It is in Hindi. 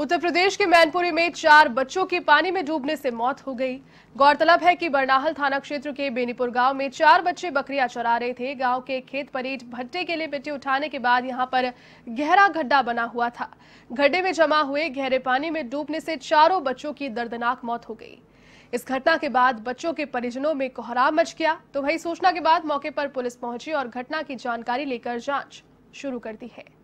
उत्तर प्रदेश के मैनपुरी में चार बच्चों की पानी में डूबने से मौत हो गई गौरतलब है कि बरनाहल थाना क्षेत्र के बेनीपुर गांव में चार बच्चे बकरियां चरा रहे थे गांव के खेत पर ईट भट्टे के लिए मिट्टी उठाने के बाद यहां पर गहरा गड्ढा बना हुआ था गड्ढे में जमा हुए गहरे पानी में डूबने से चारों बच्चों की दर्दनाक मौत हो गई इस घटना के बाद बच्चों के परिजनों में कोहराम मच गया तो वही सूचना के बाद मौके पर पुलिस पहुंची और घटना की जानकारी लेकर जांच शुरू कर दी है